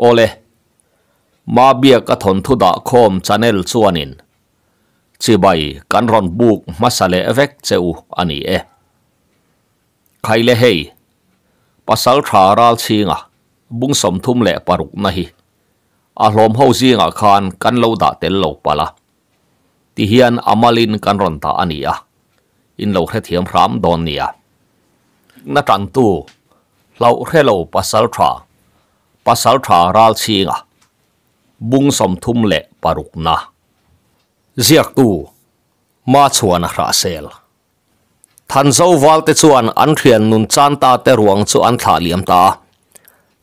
โอเลมาเบียกระถนทุดะคมชาแนลชวนินชีใบกันรอนบุกมาสเลเอฟเฟกเซออันนี้เอใครเล่ใเฮภาษาทาราลชิงอ่ะบุงสมทุ่มเล่ปรุกนะฮีอารมณ์เฮาซีงอ่ะคานกันเลาดาเตลโลปะละที่เฮียนอามาลินกันรอนตาอันนี้อ่ะอินเลาแค่เทียมพรามดอนเนียนัดจันตู เราแค่เราภาษาทา pasal tha ral chinga bung som thum le paruk na ziak tu ma chuan ra sel than zo wal te chuan an thian nun chan ta te ruang chu an thla liam ta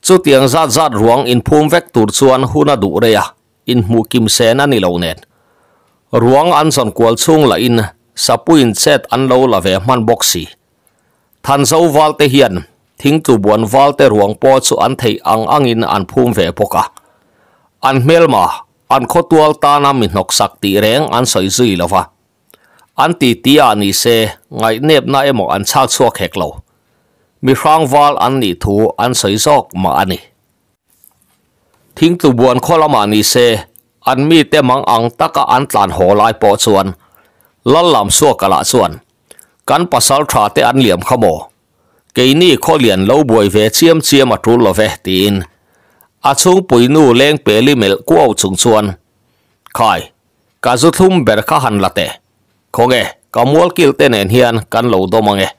chu tiang zat zat ruang in phum vek tur chuan huna du re ya in mu kim sen ani lo net ruang an son kwal chung la in sapuin set an lo la ve man boxi than zo wal te hian ทิ้งจูบวนวอลเตอร์หวงปอสุอันเทอังอังอินอันพูมเวปกะอันเมลมาอันขตัวตานามินกสักตีแรงอันใส่ซีลวะอันตีตีอันนี้เซไงเนบนาเอมอันชักชัวแขกเลวมีฟังวอลอันนี้ทูอันใส่ซอกมาอันนี้ทิ้งจูบวนข้อละมานี้เซอันมีแต่มังอังตะกะอันตานหัวลายปอส่วนลัลลามสัวกะละส่วนกันปัสสาวะเตอันเหลี่ยมขโม cái ni khó liền lâu bồi về chiêm chiêm mà trốn lo về tin à chung bùi nu lên bể li mệt quao chung chuan khỏi cả rút thum bể khá hẳn là tệ khó nghe cả mua kêu tên nền hiền căn lâu đô mà nghe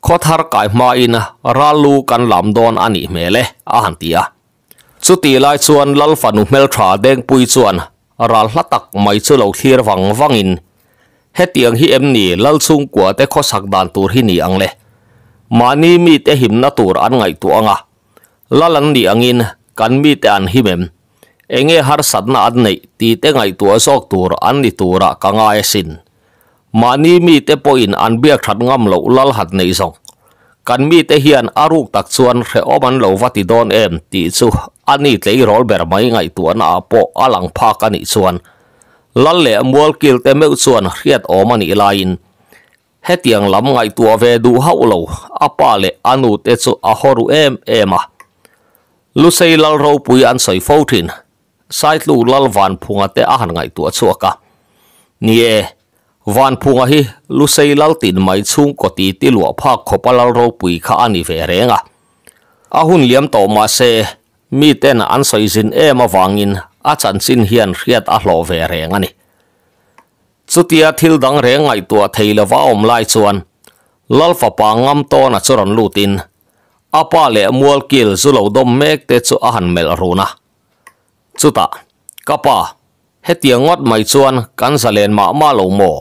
khó thar cải mai in ra lu căn làm don anh ý mê lệ à hẳn tìa chú tì lai chuan lal phản nụ trả đen bùi chuan ra lát tặc mấy chú lâu thier vắng vắng in hết tiếng hi em nỉ lal chung của tế khó sạc đàn tù hi nỉ ăn lệ mani mi te him na tur an ngai tu anga lalan di angin kan mi te an himem enge har sadna ad nei ti te ngai tu asok tur an ni tura kanga esin mani mi te poin an biak that ngam lo lal hat nei song kan mi te hian aruk tak chuan re oman lo vati don em ti chu ani tlei rol ber mai ngai tu ana po alang phak ani chuan lal le mual kil te meu chuan hriat om ani lain hetiang lam ngai tua ve du hau lo apa le anu te chu a horu em ema lu sei lal ro pui an soi fo thin sai lu lal van phunga te a han ngai tua chu ka nie van phunga hi lu sei lal tin mai chung ko ti ti lua pha khopalal ro pui kha ani ve renga a hun liam to ma se mi ten an soi jin ema wangin a chan chin hian riat a hlo ve renga ni sutia thil dang re ngai tua theila wa om lai chuan lalfa pa ngam to na choran lutin apa le mual kil zu lo dom mek te chu a han mel runa chuta kapa hetia ngot mai chuan kan salen ma ma lo mo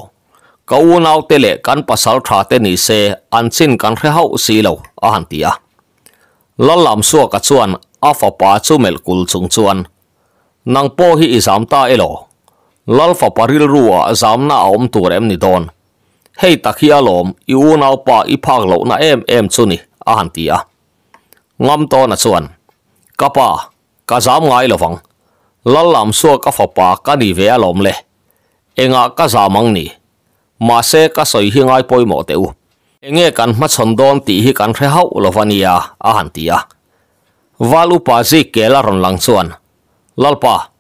kau nau te le kan pasal tha te ni se an chin kan re hau si lo a han tia lalam suwa ka chuan afa pa chu mel kul chung chuan nang po hi izam ta elo lalfa paril rua na om tur em ni don hei takhia lom i unau pa i phak lo na em em chuni a han tia ngam to na chuan kapa ka zam ngai lovang lallam so ka fa pa ka ni ve alom le enga ka zamang ni ma se ka soi hi ngai poi mo te u enge kan ma chon don ti hi kan re hau lovania a han tia valu pa ji kela ron lang chuan lalpa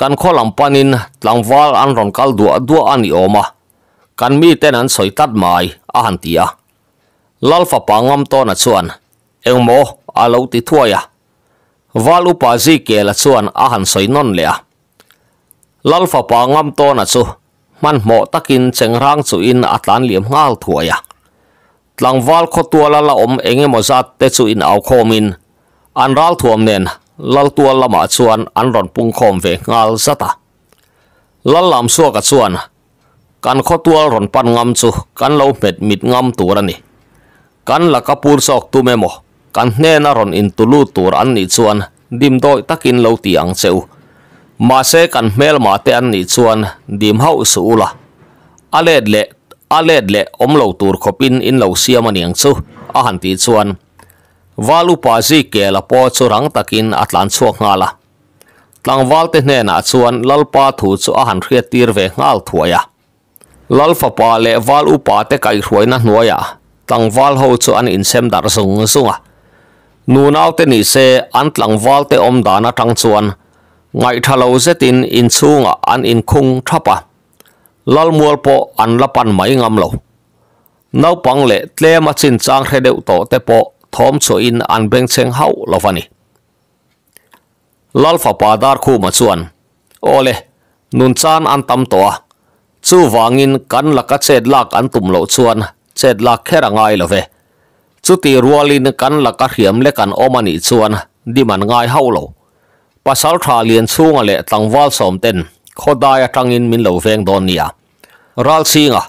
กันข้อหลังปานินหลังวาลอันรอนกัลดัวดัวอันอิโอมากันมีเต้นันสวยตัดไม้อาหันตียลลฟะปางอมต้นชวนเอวโมอาลูติทัวยะวาลุปาซีเกลชวนอาหันสวยนนเลียลลฟะปางอมต้นชูมันเหมาะตะกินเชงร่างสุอินอัตลันเหลี่ยมงาลทัวยะหลังวาลขตัวละละอมเองมอซาเตสุอินเอาโคมินอันรัลทวมเนน lal tua lama chuan an ron pung khom ve ngal zata lal lam suak a chuan kan kho tual ron pan ngam chu kan lo met mit ngam tur ani kan la kapur sok tu memo kan hne na ron in tulu tur an ni chuan dim doi takin lo ti ang cheu ma se kan mel ma te an ni chuan dim hau su ula aled le aled le om lo tur khopin in lo siam ani ang chu a han ti chuan valu pa zi ke la po chu rang takin atlan chuak nga la tlang wal te hne na chuan lalpa thu chu a han hria tir ve ngal thuaya lalfa pa le wal upa te kai hruaina hnuaya tlang wal ho chu an insem dar zung zunga nu nau te ni se an tlang wal te om dana tang chuan ngay thalo zetin in chunga an in kung trapa. lal mual po an lapan mai ngam lo nau pang le tle ma chin chang hre deuh to te po thom cho in an beng cheng hau lovani lalfa padar khu ma chuan ole nun chan an tam to chu wangin kan laka chet lak an tum lo chuan chet lak kherangai love chu ti rualin kan laka hiam le kan omani chuan diman ngai hau lo pasal tha lian chunga le tlangwal som ten khodai atangin min lo veng don nia ral singa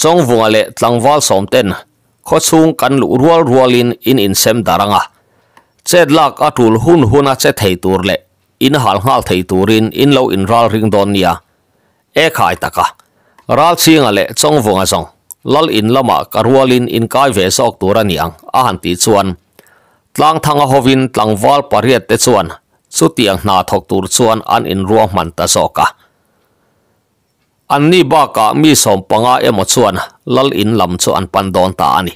chong vunga le tlangwal som ten ข้อสูงกันลุรัวรัวลินอินอินเซมดารังอ่ะเจ็ดลักอัดุลหุนหุนอ่ะเจ็ดไทยตัวเละอินหัลหัลไทยตัวรินอินเลวอินรัลริงดอนเนียเอกหาตะกะรัลซิงอ่ะเละจงฟงอ่ะจงลลอินละมากรัวลินอินกายเวสอกตัวรันยังอาหันตีชวนตั้งทางอหวินตั้งวอลปารีตเตชวนสุดที่ยังนาทอกตัวชวนอันอินรัวมันตะสอกะ an ni baka mi som panga emo chuan lal in lam chu an pan don ta ani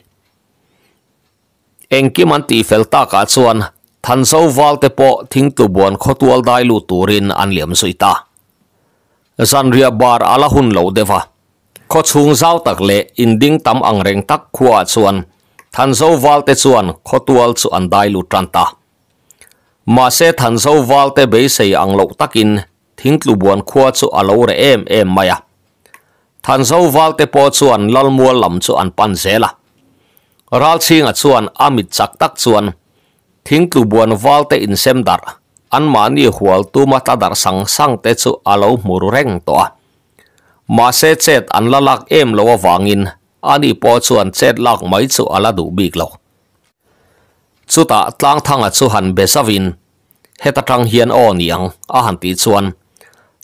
engki man ti fel ta ka chuan than so wal te po thing tu bon khotual dai lu turin an liam suita zanria bar ala hun lo dewa kho chung zau tak le inding tam ang reng tak khua chuan than so wal te chuan khotual chu an dai lu tranta ma se than so wal te be sei ang lo takin thing tlu buan khua chu alo rồi em em maya than zo wal te po chuan lal mua lam chu an pan zela ral chinga chuan amit tắc tak chuan thing tlu buan wal tế in sem dar an mani hual tu ta dar sang sang te chu alo mur reng to ma se chet an lalak em lo wangin ani po chuan chet lak mai chu ala du bik lo chuta tlang thanga bê sa vin hết tang hiền o niang a han ti chuan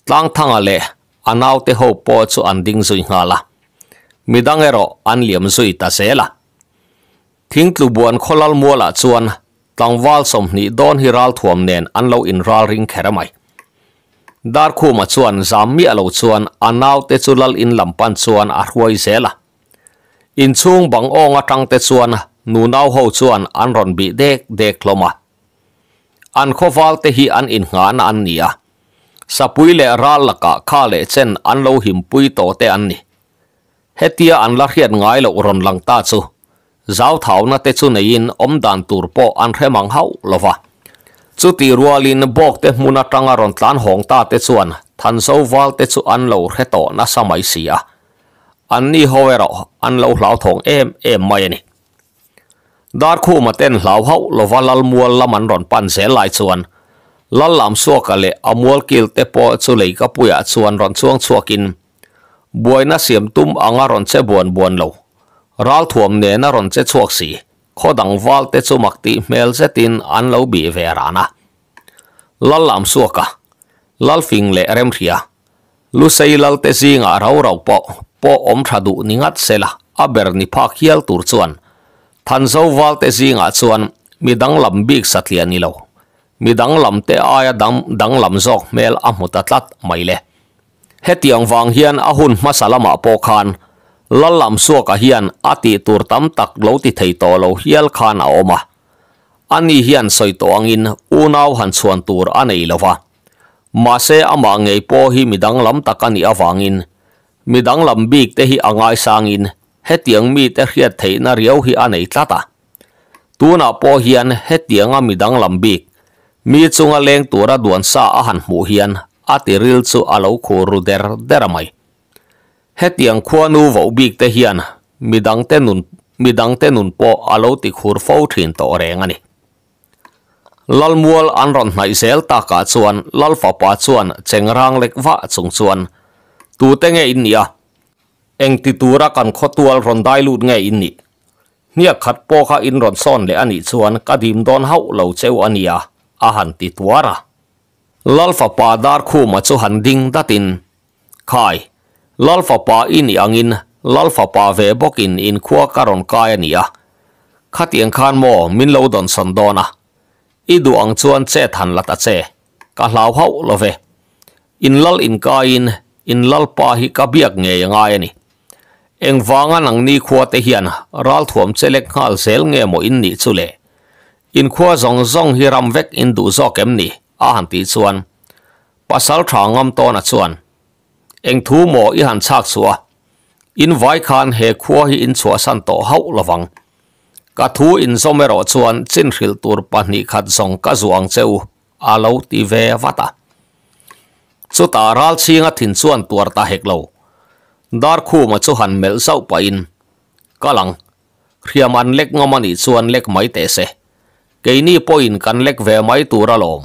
tlang thanga le anau te ho po chu an ding zui nga la midang ero an liam zui ta se la thing tlu buan kholal mua la ah chuan tlang wal som ni don hiral thuam nen an lo in ral ring khera mai dar khu ma chuan zam mi alo chuan anau te chu lal in lampan chuan a ruai se la in chung bang ong atang te chuan nu nau ho chuan an ron bi dek dek loma an khoval te hi an in nga na an nia sa pui le ra la ka kha le chen an lo him pui to te an ni hetia an la hiat ngai lo ron lang ta chu zau thau na te chu nei in om dan tur po an re mang hau lova chu ti rualin bok te muna tanga ron tlan hong ta te chuan than so wal te chu an lo re to na samai sia an ni hoero an lo hlau thong em em mai ni dar khu ma ten hlau hau lova lal mual laman ron pan se lai chuan lan lam suaka le amual kil te po chu lei ka puya chuan ron chuang chuakin buaina siam tum anga ron che buan buan lo ral thuam ne na ron che chuak si khodang wal te chu makti mel se tin an lo bi ve rana lan lam suaka lal fing le rem thia lu sei lal te zinga rau rau po po om thadu ningat sela aber ni pha khial tur chuan than zo wal te zinga chuan midang lam bik satlian ni lo mi dang lam te ai dang dang lam zok mel a mu ta tlat mai le he tiang wang hian a hun ma salama po khan la lam suak a hian a ti tur tam tak lo ti thei to lo hial khan a oma ani hian soi to angin u nau han chuan tur anei lova ma se ama ngei po hi mi dang lam takani awangin mi dang lam bik te hi angai sangin he tiang mi te hiat thei na riau hi anei tlata tuna po hian he tianga mi dang lam bik มีจงเลงตัวระดวนสาอาหารหมูเฮียนอาติริลสุอาลูโครูเดร์เดรมัยเหตียงควานูวบีกเตเฮียนมีดังเตนุนมีดังเตนุนปออาลูติคูร์ฟาวทินต่อเรงันนี่ลัลมัวลอันรอนไนเซลตากาชวนลัลฟาปาชวนเจงรังเล็กวะจงชวนตูเตงเงินเนียเอ็งติดตัวรักกันขอตัวรอนได้ลูดเงินนี่เนี่ยขัดปอข้าอินรอนซ่อนเลยอันนี้ชวนกระดิมดอนเฮาเหล่าเจ้าอันเนีย ahan tituara. lalfa pa dar khu ma chu han ding datin kai, lalfa pa in angin lalfa pa ve bokin in kua karon kai katien khatiang mo min loudon don idu ang chuan che than lata che ka hau love in lal in kain in lal pa hi ka biak nge nga ani engwanga ni khuate hian ral thuam chelek khal sel nge mo in ni chule in khua zong zong hi ram vek in du zo kem ni a han ti chuan pasal tha ngam to na chuan eng thu mo i han chak chua in vai khan he khua hi in chua san to hau lawang ka thu in zomero chuan chin hril tur pahni khat zong ka zuang cheu alo ti ve vata chu ta ral chinga thin chuan tuar ta hek lo dar khu ma chu han mel sau pa in kalang riam an lek ngomani chuan lek mai te se กนี่พอินกันเล็กเวไม่ตัวละลม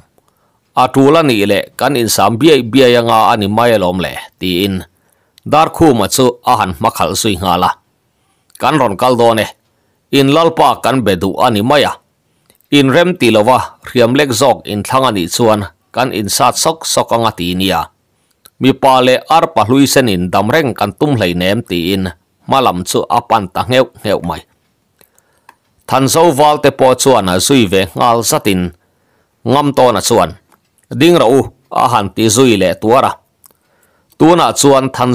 อาทูลันี่เล็กันอินสามเบียเบียยังอาอันนี้ไม่ลมเลยทีอินดาร์คูมาซูอาหันมาขัลสุยงาละกันรอนกัลโดเนอินลลปาคันเบดูอันนี้ไม่ยะอินเร็มตีลวะเรียมเล็กจอกอินทั้งอันนี้ชวนกันอินสัตสอกสกังาตีนี่มีปาเลอาร์ปาลุยเซนินดัมเร่งกันตุ้มเลเนมตีอินมาลัมซูอาปันตงเงวเงวไม thần sâu vào tế bò chuẩn ở suy về ngal sát tin ngâm to nà chuẩn đinh rau a hàn tí suy lệ tua ra tua nà chuẩn thần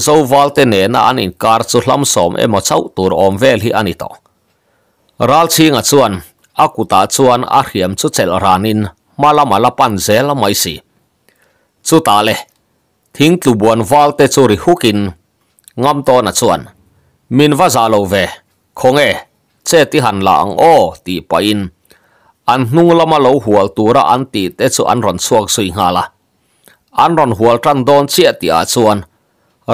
in car chu lâm sòm em ở sau om về hi anh to ral chi ngà chuẩn akuta chuan a khiam chu chel ranin mala mala pan zel mai si chu ta le thing tu buan wal te hukin ngam to na chuan min za lo ve khong che ti han la ang o ti pa in an nung lama lo hual ra an ti te chu an ron suak sui nga la an ron hual tran don che ti a chuan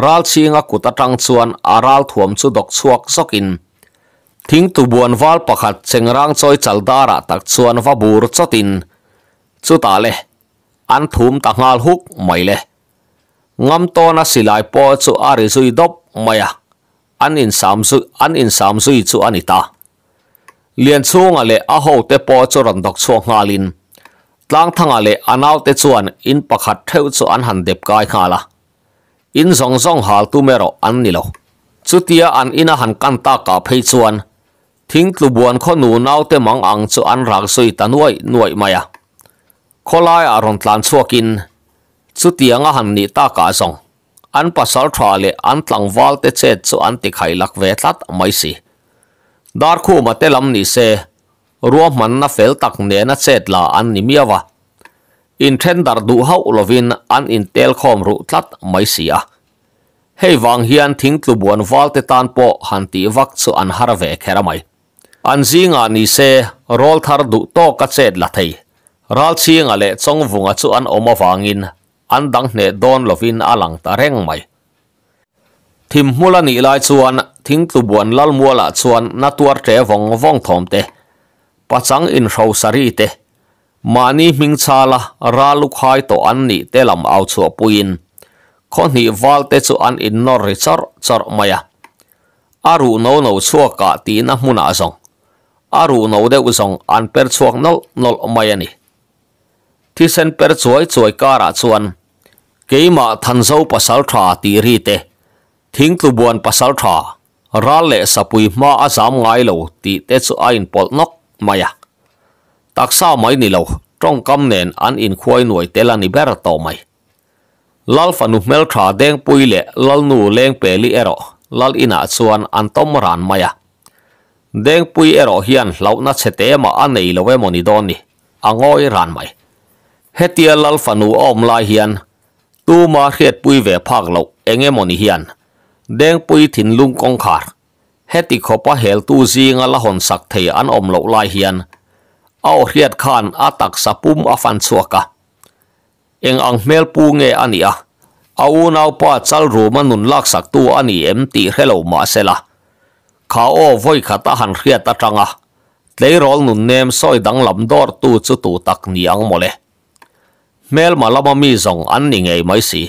ral chinga kuta tang chuan aral thuam chu dok chuak sokin thing tu buan wal pakhat chengrang choi dara tak chuan va bur chotin chu ta le an thum ta ngal huk mai le ngam to na silai po chu ari zui dop maya an in sam an in sam zui chu anita เลียนช่วงอะไรอาหูเตปอจรันดกช่วงงาลินตั้งทั้งอะไรอันเอาเตชวนอินประคัดเท้าชวนหันเด็บกายขาละอินสองสองหาตูเมรออันนี่ลรอสุดที่อันอินหันกันตากาเพชวนทิ้งตัวบวนข้อหนูนอาเตมังอังชวนรักสุยตานไวยหน่วยมายาข้อไล่อารมณ์ตันชั่วกิน สุดที่อันหันนี่ตากาสองอันปัสสาวะเลยอันตั้งวาลเตเจชวนติไขลักเวทัดไม่สิ dar khu ma te lam ni se ruwa man na fel tak ne na là la an ni miawa in then dar du hau lovin an in tel khom ru tlat mai sia à. hei wang hian thing tlu buan wal te tan po han ti vak chu an har ve khera mai an zinga ni se rol thar du to ka chet la thei ral chiang ale chong vunga chu an oma wangin an dang hne don lovin alang ta reng mai ทิมมุลนี่ลายชวนทิ้งตุบวนลลมัวละชวนนัตัวเจวงวงถมเตปัจังอินชาวสรีเตมานี่มิงชาละราลุกไฮตัวอันนี้เตลำเอาชัวปุยินคนนี้วัลเตชวนอินนอริจอร์จอร์มายาอารูโนโนชัวกาตีนะมุนาซงอารูโนเดอุซงอันเปิดชัวนลนลมายานีที่เซนเปิดช่วยช่วยการาชวนเกี่ยมาทันเจ้าภาษาทราตีรีเตทิ้งตัวบวนปัสสาวะร้าเละสปุยมาอาสามไงเหลาตีเตสุไอนปอดนกมายากตักเศ้าไมมนี่เหลาจ้องกำเนินอันอินควายหน่วยเตลานิเบรตโตไม่ลัลฟันุเมลทราเด้งปุยเละลัลนูเลงเปลี่เอรอลัลอินาส่วนอันต้มรานมายกเด้งปุยเอรอเฮียนเหล่านัดเสตมาอันในเหลาเวมอนิดอนนี่อังอ้อยรานไม่เฮตียลลฟันูออมลายเฮียนตูมาเฮียดปุยเวพากเหลาเองเอมอนิเฮียนแดงปุยถิ่นลุงกงขาดเฮติขปะเหลตูซีงละหอนสักเทอันอมหลกลายเฮียน เอาเรียดขานอาตักสะปุ่มอฟันสวกะ เอ็งอังเมลปูเงอันนี้อะเอานาวปาจัลรูมันุนลักสักตัวอันนี้เอ็มตีเฮลมาเซละข้าโอ้ไว้ขัดหันเรียดตะจังอะเลยรอลนุนเนมซอยดังลำดอร์ตูจุตูตักนียงโมเลเมลมาละมามีสองอันนี้ไงไม่สิ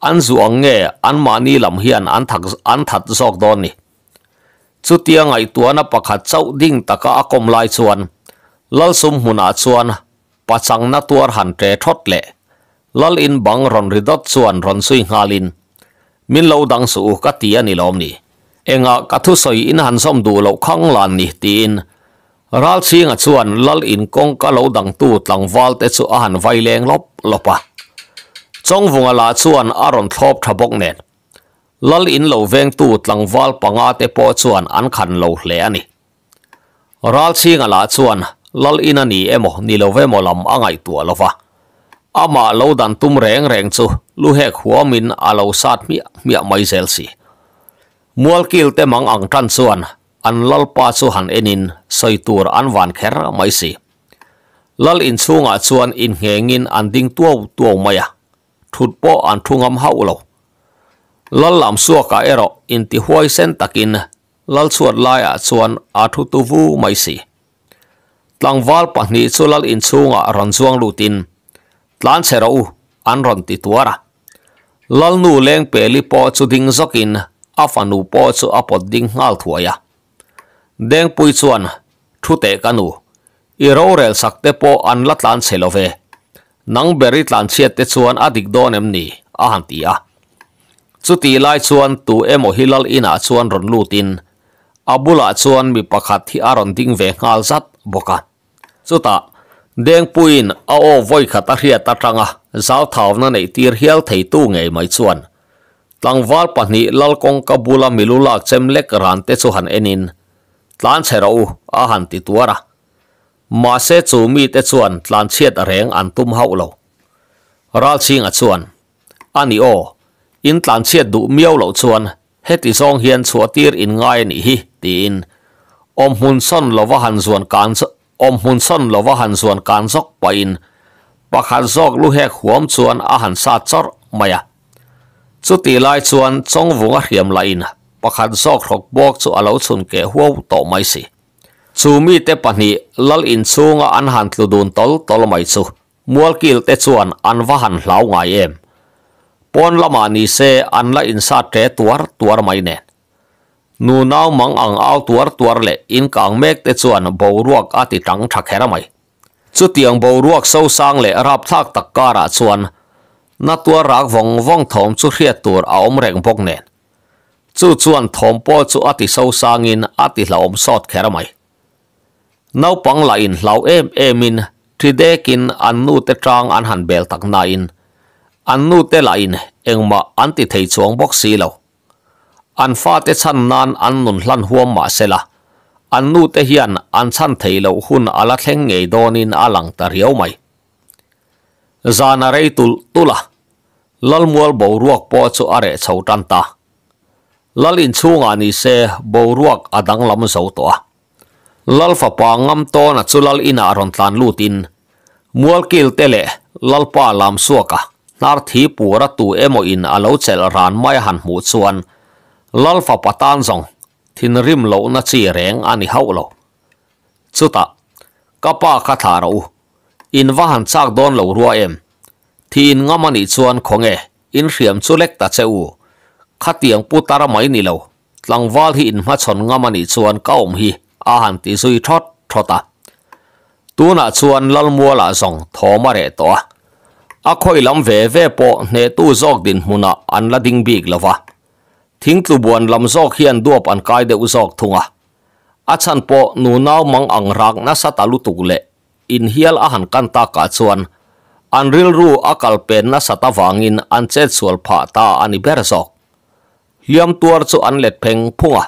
an zuang nghe an mani lam hiền an thak an that zok don ni chu tia ngai tuana pakhat chau ding taka akom lai chuan lal sum huna chuan pachang na tuar han tre thot le lal in bang ron ridot chuan ron sui ngalin min lo dang su ka tia ni lom ni enga ka thu soi in han som du lo khang lan ni tin ral singa chuan lal in kong ka lo dang tu tlang wal te chu a han vai leng lop lopa จงวงลาชวนอารอนทบทบกเนนลลอินโลเวงตูตลังวาลปังอาเตปอชวนอันขันโลเลนี่รัลีิงลาชวนลลอินนี่เอโมนิโลเวมอลำอ่างไอตัวลวะอามาโลดันตุมแรงแรงซูลูเฮกหัวมินอาโลซัดมีมีไม่เซลซีมัวกิลเตมังอังทันชวนอันลลปาชวนเอ็นินสสยตัวอันวันแคร์ไม่ีิลลอินชูงาชวนอินเฮงินอันดิ่งตัวตัวไม่ thụt po an thu ngam hậu lâu lal lam suwa ka ero in ti huai sen takin lal suat lai a chuan a thu tu vu mai si tlang wal pahni chu lal in chunga ran zuang lutin tlan sero u an ron ti tuara lal nu leng pe li po chu ding zokin afanu po chu apot ding ngal thuaya deng pui chuan thu te kanu i ro rel sakte po an la tlan selove nang beri tlan chiat te chuan adik don em ni a han ti a chu lai chuan tu emo hilal ina ah chuan ron lutin abula chuan mi pakhat hi aron ding ve ngal zat boka chuta deng puin a o voi khata hria ta tanga zau thawna nei tir hial thei tu ngei mai chuan tlangwal lal lalkong kabula milulak chem lek ran te chu han enin tlan chherau a han ti tuara mà sẽ chú mi te chuan tlan chiết reng an tum hậu lo ral ching a chuan anh o in tlan chiết đủ miêu lo chuan heti zong hiền chua tir in ngay ni hi tin om hun son lova han zuan kan om hun son lova han zuan kan zok pa in pak han zok lu hek huam chuan a han sa chor maya chu ti lai chuan chong vunga hiam la in pakhat zok bọc bok chu alo chun ke huau to mai si ซูมีเตปนีลลอินซูงอันหันตุดุนตลตลไม่สุมัวกิลเตชวนอันวหันเหลาไงเอ็มปอนละมานีเซอันละอินซาเตตัวตัวไม่เนนูนาวมังอังเอาตัวตัวเละอินกังเมกเตชวนบรวกอติตังทักเฮรไม่สุดเตียงบรวกเศร้าสังเละรับทักตะการะชวนนัตัวรักวงวงทอมสุเรียตัวเอมเร่งพกเนนจู่ชวนทอมปอจู่อติเศร้าสังอินอติเหลาอมสอดเฮรไม่ naupang la in hlau em em in thidekin annu te trang anh han bel tak na in annu te la in engma an ti thei chuang bok si lo an fa te chan nan an nun hlan huam ma sela annu te hian an chan thei lo hun ala thleng ngei donin alang ta riau tu la reitul tula lalmual bo ruak po chu are chho tan ta lalin chunga ni se bo ruak adang lam zo to a lal fa pa ngam to na chulal ina ron tlan lutin mual kil tele lal pa lam suaka nar thi pura tu emo in alo chel ran mai han mu chuan lal fa patan zong thin rim lo na chi reng ani hau lo chuta kapa kha tharo in va han chak don lo ruwa em thin ngamani chuan khonge in hriam chu lek ta cheu khatiang putara mai ni lo tlangwal hi in ma chon ngamani chuan kaum hi อาหารตีซุยทอดทอตาตัวน่ะชวนลัลมัวละส่งทอมาเรตัวอาคอยลำเวเวปอเนตู้ซอกดินมุนะอันละดิงบีกละวะทิ้งตวบวนลำจอกเฮียนดวบอันกายเดือดจอกทุงอ่ะอาชันปอนูนาวมังอังรักนัสตาลุตุกเลอินเฮียลอาหันกันตากาชวนอันริลรูอากาลเป็นนัสตาวางอินอันเจ็ดสวลผาตาอันอิเบรซอกเลี้ยมตัวจูอันเล็ดเพ่งพุ่งอ่ะ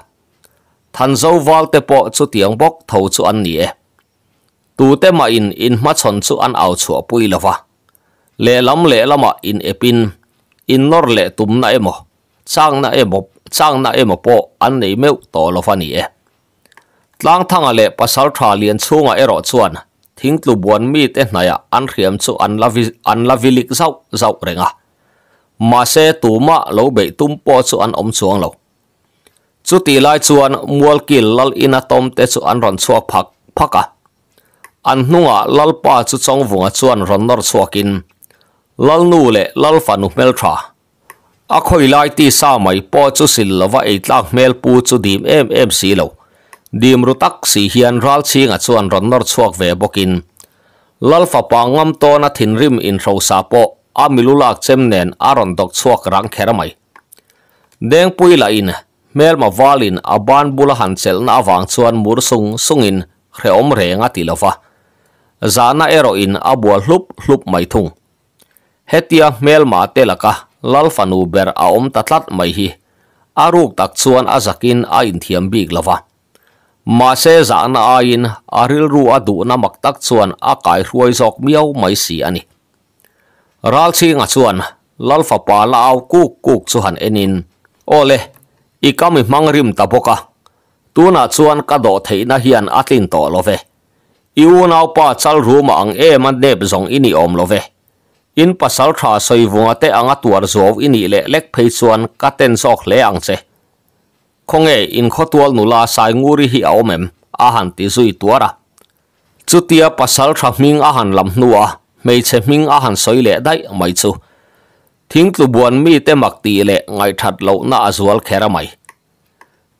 thần dâu vào tế bộ chú tiếng bốc thấu chú ăn nhỉ tu tế mà in in mắt chọn chú ăn ảo chùa bùi là vả lệ lắm lệ lắm mà in epin in nor lệ túm na em mò sang na em mò sang na em mò bộ ăn này mèo tổ là vả nhỉ lang thang à lệ pasal thà liền chú ngà ero chuan thính tụ buồn mi tế này à ăn khiếm chú ăn la vi ăn la vi lịch dậu dậu rồi ngà mà xe tú mạ lâu bể tung po chú ăn ông xuống lâu chu ti lai zuwan muwal gil lal ina tom te zu an ron zuwa pak, pak ka. An nunga lal pa zu zong vu nga zuwan ron nor zuwa kin. Lal nu le lal fa nu mel tra. Akhoi lai ti sa mai po chu si la va eit lang mel pu zu dim em em si lau. Dim ru tak si hian ral chi nga zuwan ron nor zuwa vebo kin. Lal fa pa ngam to na tin rim in rau sa po, a mi chem nen a dok zuwa karang kera mai. Deng pui la ina, mel ma valin aban bula han chel na awang chuan mur sung sungin khreom renga tilova zana eroin abua hlup hlup mai thung hetia mel ma telaka lal fanu ber a om tatlat mai hi aruk tak chuan azakin a in thiam bik lova ma se zana a in aril ru adu na mak tak chuan a kai ruai zok miau mai si ani ral chi nga chuan lalfa pa lao kuk kuk chu han enin ole i ka mi mang rim ta boka tu na chuan ka do thei na hian atlin to love i u nau pa chal room ang e man nep zong ini om love in pasal tha soi vunga te anga tuar zov ini le lek phei chuan ka ten sok le ang che khonge in khotual nula sai nguri hi aomem a han ti zui tuara chutia pasal tha ming a han lam nuwa mei che ming a han soi le dai mai chu ทิ้งตัวบวนมีเต็มักตีเละไงถัดเหล่าน่าจวลแค่ระไม่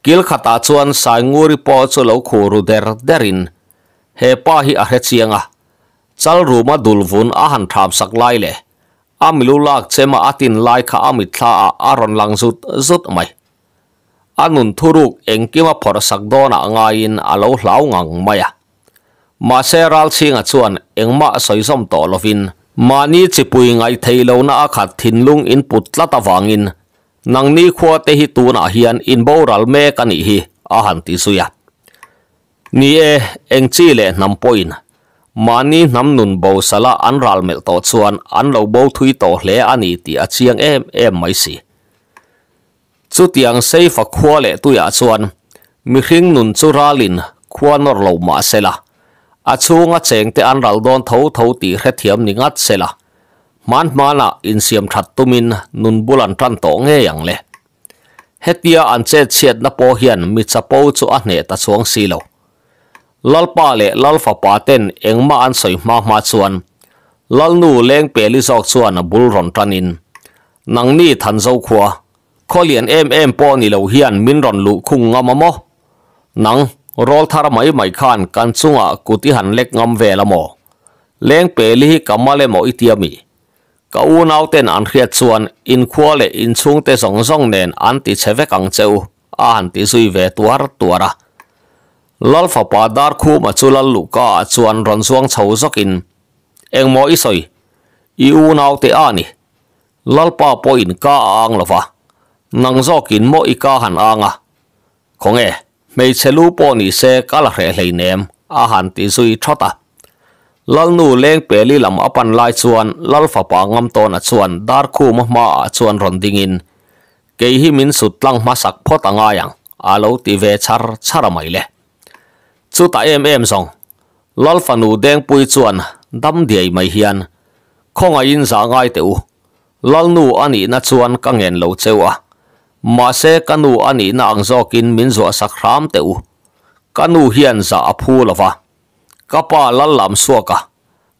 กิลขัดอาชวนสายงูริปอจะเหล่าขูรุเดรเดรินเฮป้าฮิอาเฮเซียงอ่ะจัลรูมาดุลวุนอาหันทามสักไล่เละอามิลุลักเจมาอาตินไล่ข้าอามิทลาอารอนลังจุดจุดไม่อันนุนทุรุกเองกิมาพอสักดอนะงายินอาเหล่าเหล่างังไม่อะมาเซรัลซิงอาชวนเองมาสอยสมต่อลวิน mani chipui ngai theilo na kha thinlung in putla ta wangin nangni khuwa te hi tu na hian in bo ral me kani hi a han ti suya ni e eng chi le nam poin mani nam nun bo sala an ral mel to chuan an lo bo thui to hle ani ti a chiang em em sei fa khuwa le tu ya chuan mi hring nun chu ralin khuwa nor lo a chunga cheng te an ral don tho tho ti hre thiam ni ngat sela man mana in siam that tumin nun bulan tan to nge yang le hetia an che chiat na po hian mi chapo chu a hne ta chuang si lo lalpa le lalfa pa ten engma an soi ma ma chuan lalnu leng pe li sok chuan a bul ron tanin nangni than zo khua kholian em em po ni lo hian min ron lu khung ngama mo nang รอลทารไม่ไม่ขานกันซุงอ่ะกุฏิหันเล็กงอมเวลมอเล้งเปลี่กัมมาเลมอิเตียมีก้าูนาวเต็นอันเขียดส่วนอินคัวเลอินซุงเตสองสองเนนอันติเชฟกังเจ้าอันติซุยเวตัวรตัวระลลฟปาดาร์คูมาจุลลูกาส่วนรอนซวงชาวสกินเองมอิสอยอีอูนาวเตอานี่ลลป้าปอินก้าอังละฟะนังซอกินมออิกาหันอังอ่ะคงเอ mấy mei chelu po ni se kala hre hlei nem a han ti zui thota lal nu leng lì li lam apan lai chuan lần fa pa ngâm tôn a chuan dar khu ma ma a chuan ron ding in ke hi min sut lang ma sak phot anga yang a lo ti ve char chara mai le chu ta em em song lal fa nu deng pui chuan dam diai mai hian khonga in za ngai te u lal nu ani na chuan ka lâu lo à mà xe canu anh na ang zo kin min zo sak ram teu canu hian za phu lova kapa lal lam suaka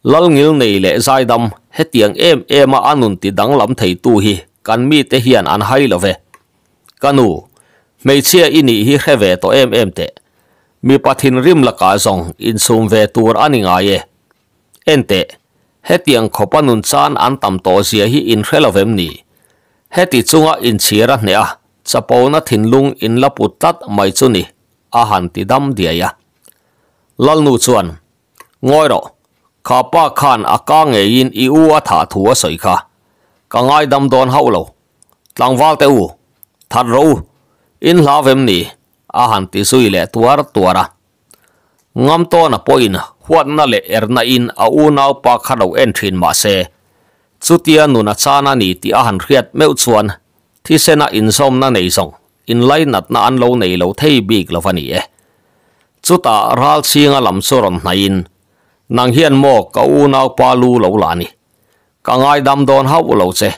lal ngil nei le zai hết tiếng em em a anun ti dang lam thấy tu hi kan mi hiện anh an hai love canu mấy chia ini hi kheve to em em te mi patin rim laka zong in sum ve tur anh nga ye tiếng hetiang khopanun san an tam to zia hi in khelavem ni Hết heti chunga in chia ra nè chira hne a chapona lung in laput tat mai chu ni a han ti dam dia lalnu chuan ngoi ro kha pa khan aka nghệ in i u a tha thu a soi kha ka ngai đâm don hậu lâu, tlang wal te u thar ro in la vem ni a han ti sui le tuar tuara ngam to na poin huat na le erna in a u nao pa kha ro en thin ma xe chutia nuna chana ni ti a han riat meu chuan thi sena in som na nei song in lai nat na an lo nei lo thei bik lo vani e chuta ral singa lam soron nain nang hian mo ka u nau pa lu lo la ni ka ngai dam don hau lo che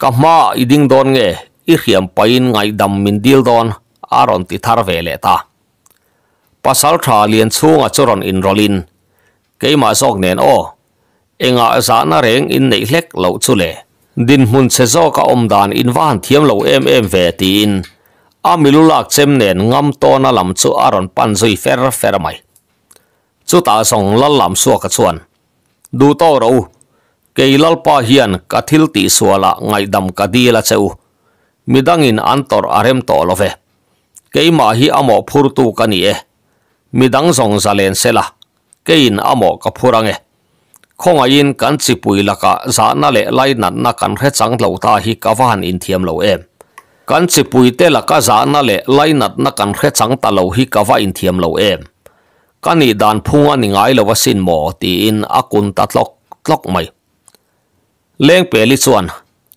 ka ma i ding don nge i hiam pain ngai dam min dil don aron ti thar ve le ta pasal tha lian chunga choron in rolin keima sok nen o enga za na reng in nei hlek lo chu le din hun se zo ka om đàn in van thiam lo em em ve tin a milulak chem nen ngam to na làm chu aron pan zui fer fer mai chu ta song lal làm suwa ka chuan đu to ro cây lal pa hian ka thil ti suala ngai dam ka di la cheu midangin antor arem à to lo ve cây ma hi amo phur tu ka ni e midang song zalen sela in amo ka phurang e không ai in kan chỉ bùi là cả giá na lệ lai nặn na kan hết sáng lâu ta hi cả van in thiam lâu em kan chỉ bùi tê là cả giá na lệ lai nặn na kan hết sáng ta lâu hi cả van in thiam lâu em kan ni đàn phung anh ngay lâu xin mò thì in akun ta lóc lóc mày leng pe li chuan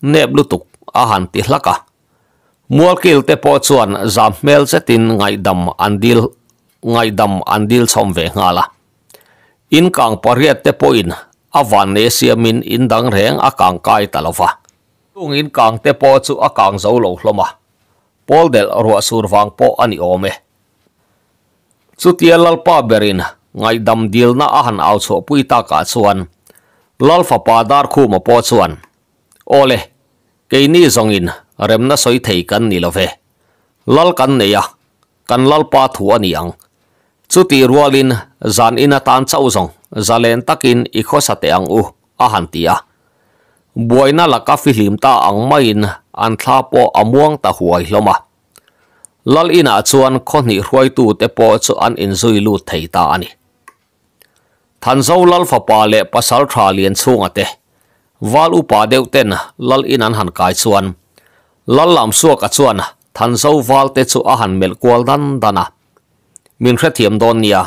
nep lutuk a han ti hlaka à. mualkil te po chuan zam mel zetin ngai dam andil ngai dam andil som ve ngala in kang pariat te po in van ne siamin in dang reng a kang kai talowa tung in kang te po chu akang kang zo lo hloma pol del ro sur wang po ani ome chutia lalpa berin ngai dam dil na a han au cho pui ta ka chuan lalfa pa dar khu ma po chuan ole ni zong in rem na soi thei kan ni ve. lal kan neya kan lalpa thu ani ang chuti rualin zan ina tan chau zong zalen takin i khosa ang u ahantia. han tia buaina laka ta ang main an thla po amuang ta huai hloma lal ina chuan khoni hruai tu te po chu an inzui lu thei ani than zo lal fa pa le pasal tha lien chunga te wal u pa deu ten lal in an han kai chuan lal lam suaka chuan than zo wal te chu a han mel kwal dan dana min khre thiam don nia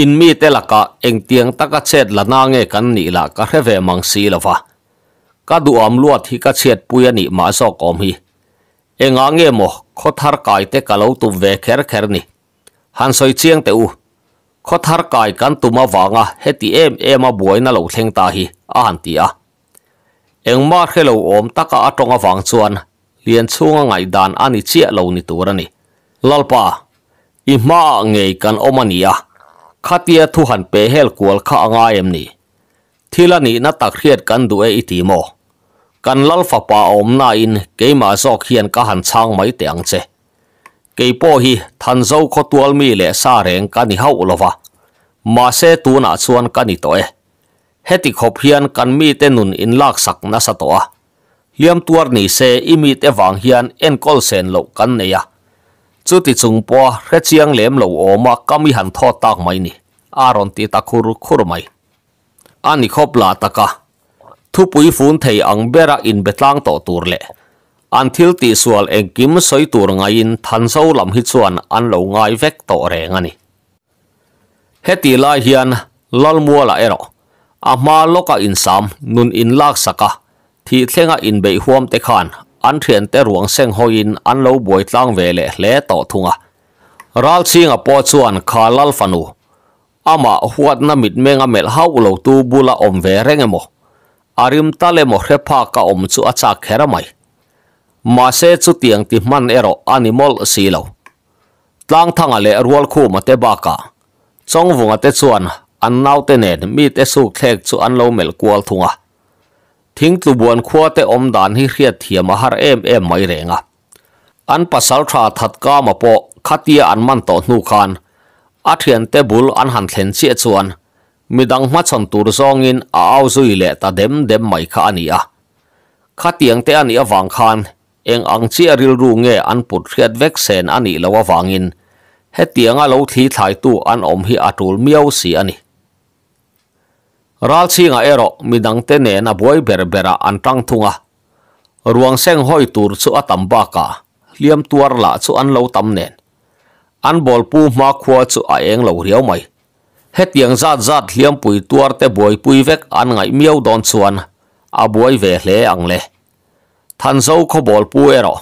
in mi te la ka eng tiang taka chet la na nge kan ni la ka re ve mang si la wa ka du am luat hi ka chet pui ani ma so kom hi enga nge mo kho thar kai te ka lo tu ve kher kher ni han soi chiang te u kho thar kai kan tuma wanga heti em em a buai na lo thleng ta hi a han ti a eng ma khe lo om taka atonga wang chuan lian chunga ngai dan ani chia lo ni turani lalpa ima ngei kan omania khát tia thu hẳn bế hel cuol khả ngã em nì. Thì là nì nó tạc riêng gần đủ ít ý tì mô. Gần lal phá ôm na in cái mà dọc hiền cả hẳn sang mấy tiếng chê. Cái bó hi thần dâu có tuol mi lệ xa rèn cả nì hậu lò vã. Mà xe tu nạ chuan cả nì tội. E. Hết tì khóc hiền gần mi tên nụn in lạc sắc nà xa tòa. Liam tuar nì xe imi tế vàng hiền en kol sen lộ gần nè à chú tì chung bó khét chiang lém lâu ổ mà cam y hẳn thọ tạc mày nì Aaron tì tạc khuru khuru mày Anh nì khóp lạ tạc à Thu bùi phún thầy ăn bê ra in bê tlang tổ tùr lệ Anh thiếu tì xual em kiếm xoay tùr ngay in thân sâu làm hít xuan anh lầu ngay vét tổ rẻ ngay nì Hết tì lai hiền lal mua là ero Ama loka in sam nun in lak saka Thì thlenga in bệ huam te khan an thiền te ruộng sen yên an lâu buổi tlang về lệ lẽ tỏ thunga à. ral sing ngà po chuan kha lal fanu ama huat na mit ngà mel hau lâu tu bula om ve rengemo arim tale mo hrepa ka om chu acha kheramai ma se chu tiang ti man ero animal silo tlang thanga à le rual khu ma te ba ka chong vunga à te chuan an nau te nen mi te su khlek chu an lo mel kual thunga ทิ้งตวบวนขัวเตอมดานให้เครียดเทียมหาเอ็มเอ็มไม่แรงอ่ะอันปัสสาวะทัดก้ามาปอขัดเยียอันมันต่อหนูคันอดเหียนเตบุลอันหันเทนเสียชวนมีดังมัดสันตุรซองอินเอาซุยเละตาเดมเดมไม่ขาันนี่อ่ะขัดเตียงเตอันนี้วางคันเองอังเชียริลรูเงอันปุดเครียดเวกเซนอันนี้ล้ววางอินให้เตียงอ่ะเราทีถ่ายตู้อันอมฮิอาตูลเมียวสีอันนี้ ralsinga ero midangte nen a buai berbera an tang thunga ruang seng hoi tur chu atamba ka liam tuar la chu an lo tam nen an bol pu ma khua chu a eng lo riau mai hetiang zat zat liam pui tuar te boi pui vek an ngai miau don chuan a buai ve hle ang le than zo kho bol pu ero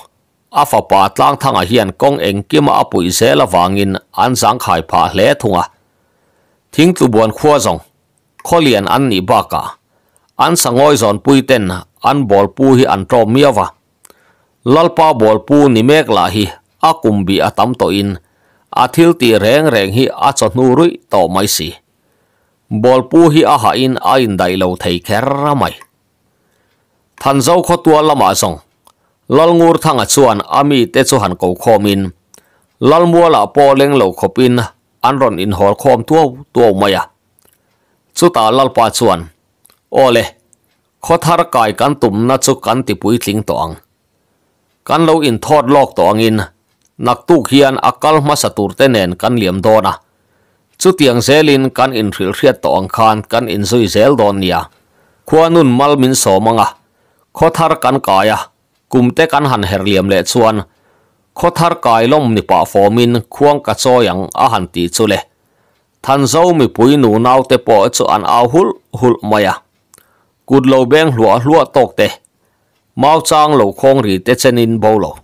a fa pa tlang thanga hian kong eng kim a pui zela wangin an zang khai pha hle thunga thing tu buan khua zong kholian an ni baka an sangoi zon puiten an bol pu hi an tro miawa lalpa bol pu ni mek la hi akumbi atam to in athil ti reng reng hi achanu rui to mai si bol pu hi aha in a in dai lo thei kher mai than zau kho tua lama song lal ngur thanga chuan ami te chu han ko khomin lal mua la po leng lo khopin an ron in hol khom tua tua maya สุตาลลปาชวนโอเลขอทารกายกันตุ่มนัดสุกันติปุยทิงตองกันเราอินทอดลอกตองอินนักตูกเฮียนอักลมาสตูร์เตเนนกันเหลี่ยมโดนะสุเตียงเซลินกันอินทริลเรียดตองคานกันอินซุยเซลโดนเนียขวานุนมัลมินสอมังะขอทารกันกายะกุมเตกันหันเฮรเหลี่ยมเลชวนขอทารกายล้มนิปาฟอมินควงกระโจยังอาหันตีสุเล than zo mi pui nu nau te po chu an au hul hul maya kut lâu beng hlua hlua tok te mau chang lo khong ri te chen in bo lo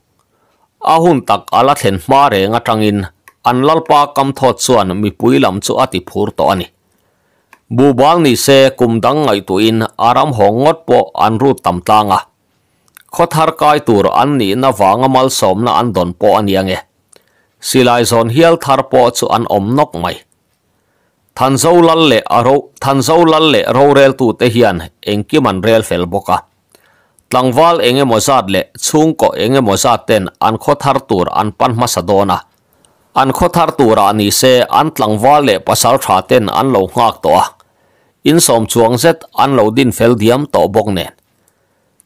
a hun tak ala thlen ma re nga tang in an lalpa kam tho chuan mi pui lam chu ati phur to anh, bu bang ni se kum dang ngai tu in aram hongot po an ru tam tanga kho thar kai tur an ni na wanga mal som na an don po aniange silai zon hiel thar po cho an om nok mai than zo lal le aro than zo lal le ro rel tu te hian engki man rel fel boka tlangwal enge mozat le chung ko enge mozat ten an kho thar tur an pan ma sadona an kho thar tur ani se an tlangwal le pasal tha ten an lo ngak to a in som chuang zet an lo din fel diam to bok ne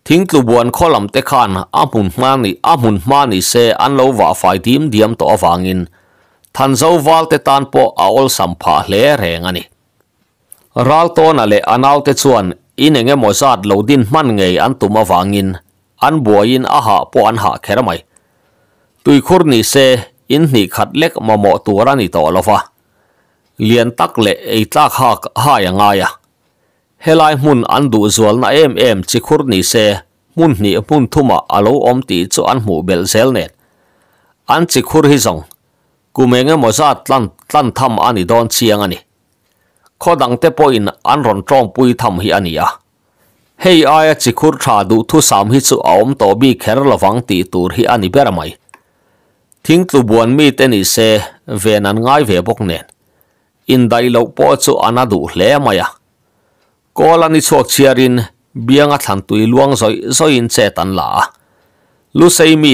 thing tu buan kholam te khan a mun ma ni a mun ma ni se an lo wa fai dim diam to awangin than zo wal te tan po aol sampha hle reng ani ral to na le anal te chuan in enge mo zat lo din man ngei an tuma wangin an buain a ha po an ha kheramai tui khur ni se in ni khat lek mo mo ra ni to lova lian tak le ei tak hak ha ya nga ya helai mun an du zual na em em chi khur ni se mun ni mun thuma alo om ti chu an mu bel zel net an chi khur hi zong kumenge moza tlan tlan tham ani don chiang ani kho dang te poin an ron trong pui tham hi ani ya hei aya chikur tha du thu sam hi chu awm to bi kher la wang ti tur hi ani ber mai thing tu buan mi te ni se ve nan ngai ve bok nen in dai lo po chu anadu hle maya kolani chok chiarin bianga than tui luang zoi zoi in che tan la lu sei mi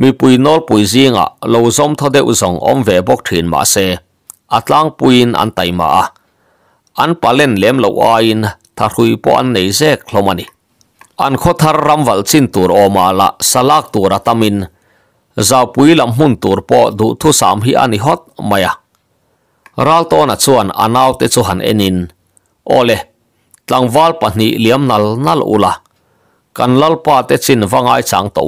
mi pui nol pui zinga ah, lo zom thode usong om ve bok thin ma se atlang puin an tai ma ah. an palen lem lo ain thar hui po an nei ze khlomani an kho thar ram wal chin tur o ma la salak tur atamin za pui lam hun tur po du thu sam hi ani hot maya ah. ral to na chuan anaw te chu han enin ole tlangwal pahni liam nal nal ula kan lalpa te chin wangai chang to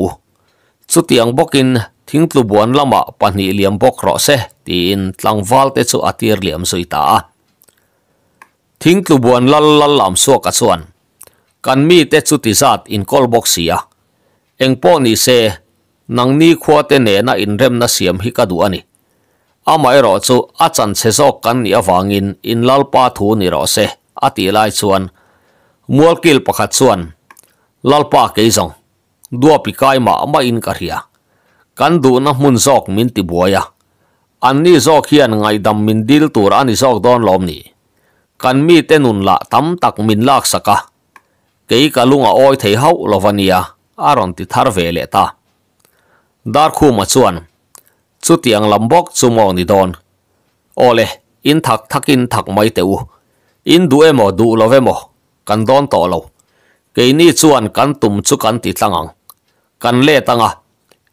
สุดที่ยังบกินทิ้งตัวบวนละมาปนิลียมบอกรอเสะตีนตั้งวัลเตสุอาทิรเลีมสุยตาทิ้งตัวบวนละละลำสวกส่วนกันมีเตสุติซาตอินคอลบกเสียเองพ่อนีเซนังนี้ขวเตเนน่าอินเรมนาเสียมฮิกาดูันนี้อามายรอสุอาจารย์เซโซกันยาฟังอินอินลัลปาทูนีิรอเสะอาทิไลส่วนมัวกิลปะคัดส่วนลัลปาเกยซอง dua pikai ma ma in karia, hria kan du na mun zok min ti buaya an ni zok hian ngai dam min dil tur ani zok don lom ni kan mi te nun la tam tak min lak saka kei ka lunga oi thei hau lovania aron ti thar ve le ta dar khu ma chuan chu tiang lambok chumaw ni don ole in thak thakin thak mai te u in du emo du lovemo kan don to lo keini chuan kan tum chu kan ti tlangang kan le tanga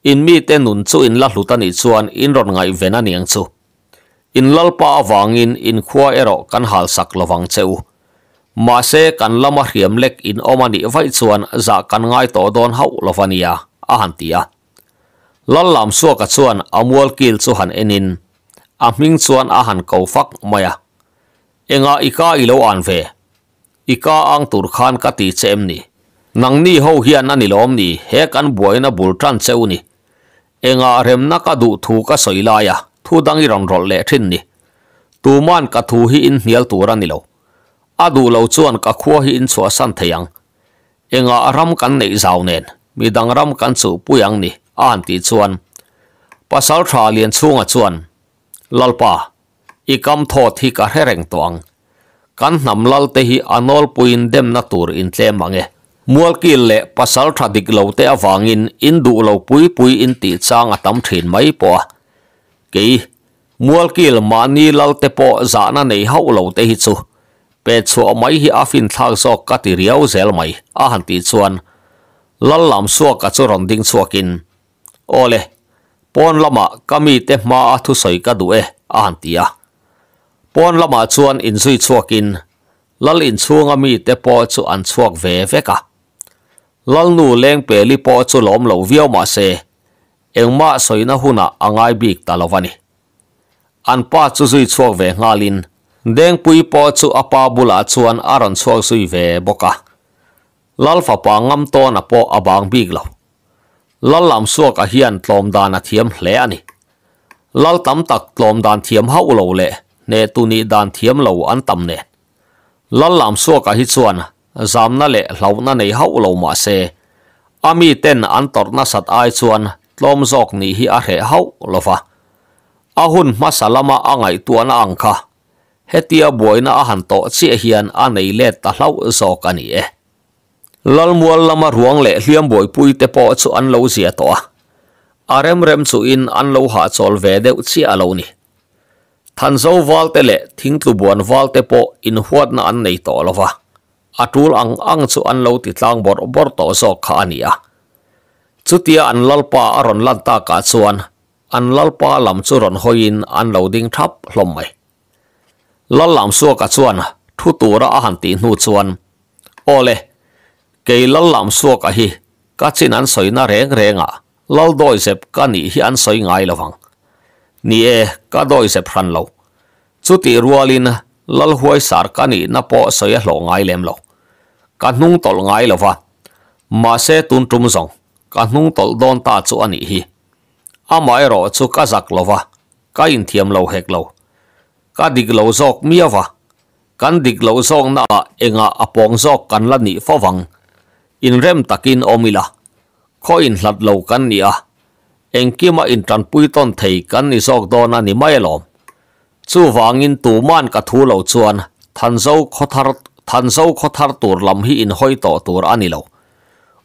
in mi te nun chu in la hlutan i chuan in ron ngai ven aniang chu in lalpa awangin in khua ero kan hal sak lawang cheu ma se kan lama hriam lek in omani vai chuan za kan ngai to don hau lovania a hantia lallam suwa ka chuan amual kil chu han enin a hming chuan a han ko fak maya enga ika ilo an ve ika ang tur khan ka ti chem ni นังนี่เขาเฮียนนี่ล้อมนี่เฮกันบวยน่ะบุลทรันเซวนี่เอ็งอาเรมนักดูทูกัสไลลายะทูดังยังรอเล่ทินนี่ตูมันกัทูฮีินเฮียลตัวรันนี่ล้อะดูเล่าชวนกัขัวฮีินสวสันเทียงเอ็งอารำกันในสาวเนนมีดังรำกันสูปุยังนี่อันตีชวนภาษาชาเลียนช่วงชวนลลปาอีกคำททษที่กระเร่งตัวงกันนำลลเตฮีอันอลปุยินเดมนาตูรินเซมังเอ mual ki lệ, pasal thadik lâu te awangin in du lâu pui pui in ti chang atam thin mai po ke mual ki le mani lal te po za na nei hau lo te hi chu pe chu mai hi afin thak zo ka riau zel mai a han ti suan, lal lam suwa ka chu ron ding chuakin ole pon lama kami te ma a thu soi ka du e a han ti pon lama suan in zui chuakin lal in chunga mi te po chu an chuak ve veka lal nu leng pe li po chu lom lo viau ma se engma soina huna angai bik talovani an pa chu zui chuak ve ngalin deng pui po chu apa bula chuan aron chuak zui ve boka lal fa pa ngam to na po abang bik lo lal lam suak a hian tlom dan a thiam hle ani lal tam tak tlom dan thiam hau lo le ne tu ni dan thiam lo an tam ne lal lam suak a hi chuan zam na le hlau na nei hau lo ma se ami ten an tor na sat ai chuan tlom zok ni hi a he hau lova ahun ma salama angai tuan ang kha hetia boina a han to chi hian a nei le ta hlau zok ani e lal mual lama ruang le hliam boi pui te po chu an lo zia to arem rem chu in an lo ha chol ve deuh chi a lo ni than zo wal te le thing tlu buan wal te po in huat na an nei to lova atul ang ang chu an lo ti tlang bor bor to zo kha ania chutia an lalpa aron lanta ka chuan an lalpa lam chu ron hoin an lo ding thap hlom mai lal lam su ka chuan thu tura a han ti hnu chuan ole ke lal lam su ka hi ka chin an soina reng renga lal doi sep ka ni hi an soi ngai lawang ni e ka doi sep hran lo chuti rualin lal huai sar ka ni na po soi hlo ngai lem lo kan nung tol ngai lova mà sẽ tun trung zong kan nung tol don ta chu anh hi amai ro chu ka zak lova ka in thiam lo hek lo ka dig lo zok mi ava kan dig lo zok na enga apong zok kan la ni fawang in rem ta takin omila kho in lâu hlat lo à anh kia mà in tan pui ton thầy kan ni zok don ani mai lom vàng in tu man cả thu lâu chuan than zo kho thar phan zo kho thar tur lâm hi in hoi to tur ani lo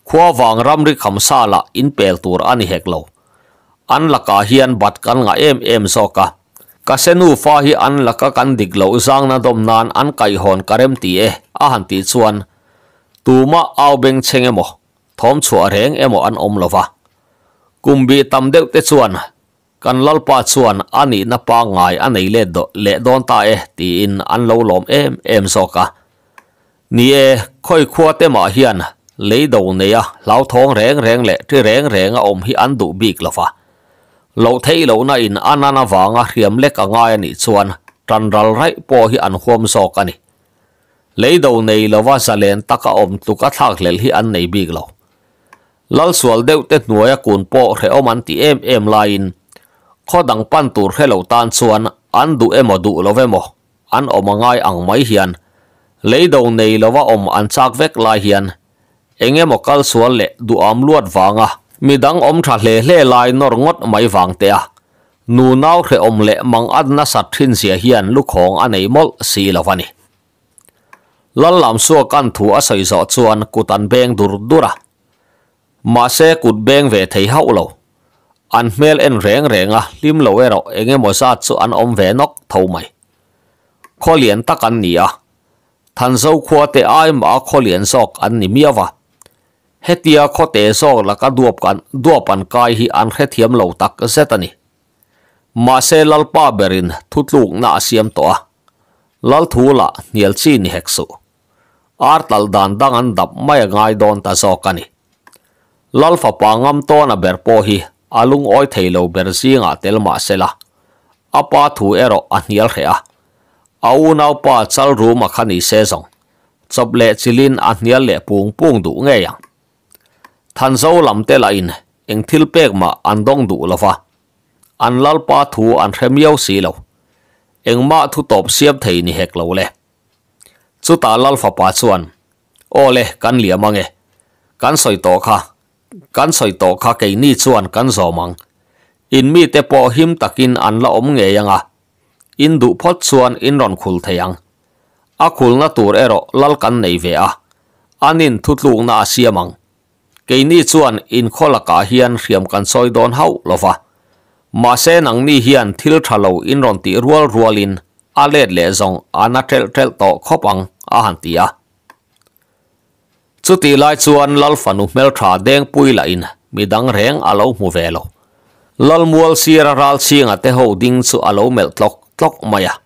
khua wang ram ri kham sa la in pel tur anh hek lâu, an laka hian bat kan ngã em em zo ka ka senu fa hi an laka căn dik lâu, zang na dom nan an kai hon karem ti e a han ti chuan tuma au beng cheng emo thom chua reng emo an om lova kumbi tam deuh te chuan kan lalpa chuan ani na pa ngai anh le do le don ta e ti in an lâu lom em em zo ka นี่เอค่อยคว้าเตมาเฮียนเลยดูเนี่ยเราท้องแรงแรงแหละที่แรงแรงอมฮิอันดูบีกละฟ้าเราเที่ยวนอินอันนั้นวังเรียมเล็กง่ายนี่่วนจันรัลไรพอฮิอันความสอกันนี่เลยดูเนี่ยละว่าจะเลนตะกอมตุกทักเลยฮิอันในบีกเราลลส่วนเดียวเต็มหน่วยกุนปอเรอมันตีเอ็มเอ็มไลน์ข้อดังปั้นตัวเราตานส่วนอันดูเอ็มดูละเวมอันอมง่ายอังไม่เฮียนลยดูในลว่าอมอันซากเวกลายเหียนเองมกัลส่วนเละดูอัมลวดฟังอ่ะมีดังอมทะเลเล่ลายนอร์งดไม่ฟังเตะนูน่าเคออมเละมังอัดนัสัตทินเสียเหียนลูกของอันในมลสีละวันนี้แล้วลามส่วนกันถูอสัยสอดส่วนกุฏันเบงดูดูระมาเสกุฏเบงเวไทยเฮาโลอันเมลเอ็นแรงแรงอ่ะลิมโลเอร์เองมอซาตส่วนอมเวนก์ท่าไหมข้อเลียนตะกันนี้อ่ะ thanzo khuwa te aym a kholian sok an ni miawa hetia kho te so la ka duop kan duop an kai hi an khe thiam lo tak zetani ma se lal pa berin thutluk na siam to lal thula nial chi ni heksu ar tal dan dang an dap mai ngai don ta so kani lal fa pangam to na la apa ero anial khe au nau pa chal ru ma khani se zong chop le chilin a hnial le pung pung đủ nge yang than zo làm te là in eng thil pek ma an dong du lo fa an lal pa thu an rem yau si lo eng ma thu top siap thei ni hek lo le chu ta lal fa pa chuan o le kan lia mange kan soi to kha kan soi to kha ke ni chuan kan zo mang in mi te po him takin an la om nge à? in duh phawt chuan in ron khul thei ang a khulna tur erawh lal kan nei ve a anin thutlungna a siam ang keini chuan in khawlakah hian hriam kan sawi dawn ho lova mase nang ni hian thil thalo in ron ti rual rualin a let le zong ana tel tel to khopang a han tia chu lai chuan lal fanu mel tha deng pui la in midang reng alo mu velo lal mual sira ral singa te ho ding chu alo mel tlok tóc mày à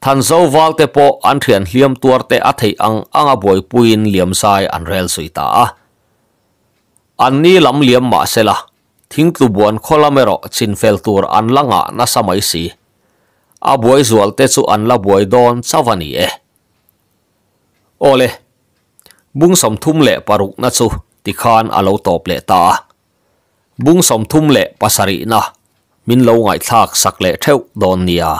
than zo wal te po an thian hliam tuar te a thei ang à boi puin liêm sai an rel ta a an ni lam liam ma sela thing tu buan kholamero chin fel tur an langa na samai si à boi zual te chu an la boi don chawani e ole bung som thum le paruk na chu tikhan alo top le ta bung som thum le pasari na min lo ngai thak sak le theu don nia